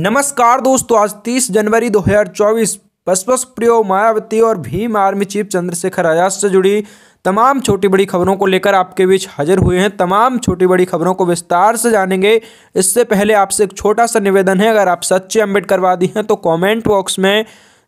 नमस्कार दोस्तों आज 30 जनवरी 2024 बसपा प्रियो मायावती और भीम आर्मी चीफ चंद्रशेखर आजाद से जुड़ी तमाम छोटी बड़ी खबरों को लेकर आपके बीच हाजिर हुए हैं तमाम छोटी बड़ी खबरों को विस्तार से जानेंगे इससे पहले आपसे एक छोटा सा निवेदन है अगर आप सच्चे अम्बेडकरवादी हैं तो कमेंट बॉक्स में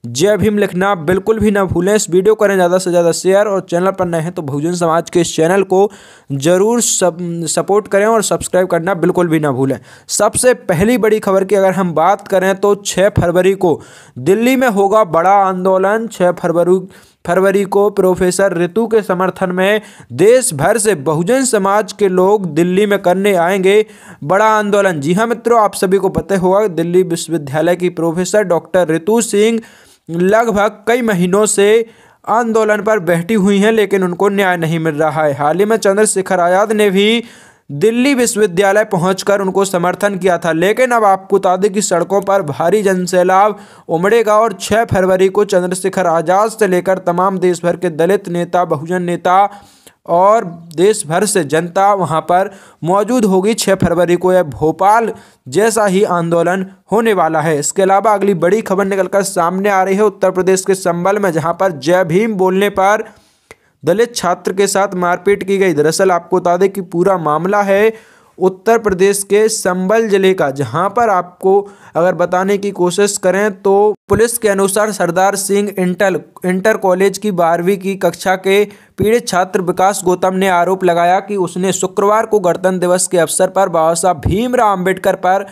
जय भीम लिखना बिल्कुल भी ना भूलें इस वीडियो करें ज़्यादा से ज़्यादा शेयर और चैनल पर नए हैं तो बहुजन समाज के इस चैनल को ज़रूर सब सपोर्ट करें और सब्सक्राइब करना बिल्कुल भी ना भूलें सबसे पहली बड़ी खबर की अगर हम बात करें तो 6 फरवरी को दिल्ली में होगा बड़ा आंदोलन 6 फरवरी फरवरी को प्रोफेसर ऋतु के समर्थन में देश भर से बहुजन समाज के लोग दिल्ली में करने आएंगे बड़ा आंदोलन जी हाँ मित्रों आप सभी को पता होगा दिल्ली विश्वविद्यालय की प्रोफेसर डॉक्टर ऋतु सिंह लगभग कई महीनों से आंदोलन पर बैठी हुई हैं लेकिन उनको न्याय नहीं मिल रहा है हाल ही में चंद्रशेखर आज़ाद ने भी दिल्ली विश्वविद्यालय पहुंचकर उनको समर्थन किया था लेकिन अब आपको बता दें कि सड़कों पर भारी जनसैलाब उमड़ेगा और 6 फरवरी को चंद्रशेखर आज़ाद से लेकर तमाम देश भर के दलित नेता बहुजन नेता और देश भर से जनता वहां पर मौजूद होगी 6 फरवरी को यह भोपाल जैसा ही आंदोलन होने वाला है इसके अलावा अगली बड़ी खबर निकलकर सामने आ रही है उत्तर प्रदेश के संबल में जहां पर जय भीम बोलने पर दलित छात्र के साथ मारपीट की गई दरअसल आपको बता दें कि पूरा मामला है उत्तर प्रदेश के संबल जिले का जहां पर आपको अगर बताने की कोशिश करें तो पुलिस के अनुसार Sardar Singh inter inter college की बारहवीं की कक्षा के पीड़ित छात्र विकास गौतम ने आरोप लगाया कि उसने शुक्रवार को गणतंत्र दिवस के अवसर पर बाबा साहब भीमराव अम्बेडकर पर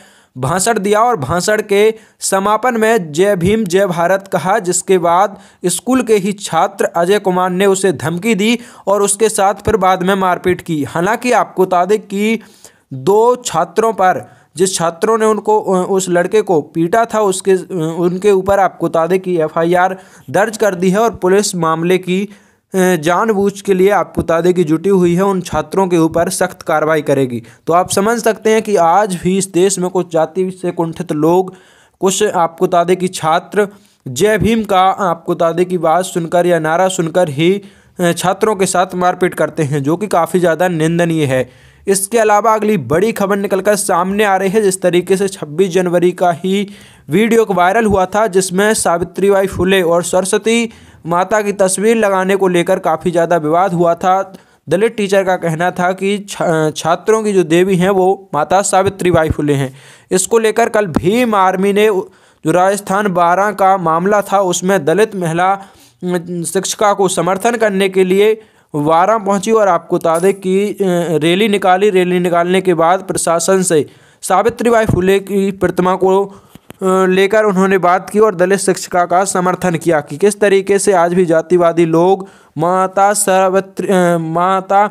भाषण दिया और भाषण के समापन में जय भीम जय भारत कहा जिसके बाद स्कूल के ही छात्र अजय कुमार ने उसे धमकी दी और उसके साथ फिर बाद में मारपीट की हालांकि आपको बता दें कि दो छात्रों पर जिस छात्रों ने उनको उस लड़के को पीटा था उसके उनके ऊपर आपकुतादे की एफआईआर दर्ज कर दी है और पुलिस मामले की जानबूझ के लिए आपकुतादे की जुटी हुई है उन छात्रों के ऊपर सख्त कार्रवाई करेगी तो आप समझ सकते हैं कि आज भी इस देश में कुछ जाति से कुंठित लोग कुछ आपको तादे की छात्र जय भीम का आपको तादे की बात सुनकर या नारा सुनकर ही छात्रों के साथ मारपीट करते हैं जो कि काफ़ी ज़्यादा निंदनीय है इसके अलावा अगली बड़ी खबर निकलकर सामने आ रही है जिस तरीके से 26 जनवरी का ही वीडियो वायरल हुआ था जिसमें सावित्रीबाई फुले और सरस्वती माता की तस्वीर लगाने को लेकर काफ़ी ज़्यादा विवाद हुआ था दलित टीचर का कहना था कि छात्रों की जो देवी हैं वो माता सावित्रीबाई फुले हैं इसको लेकर कल भीम आर्मी ने जो राजस्थान बारह का मामला था उसमें दलित महिला शिक्षिका को समर्थन करने के लिए वारा पहुंची और आपको बता दें कि रैली निकाली रैली निकालने के बाद प्रशासन से सावित्रीबाई फुले की प्रतिमा को लेकर उन्होंने बात की और दलित शिक्षिका का समर्थन किया कि किस तरीके से आज भी जातिवादी लोग माता सावित्री माता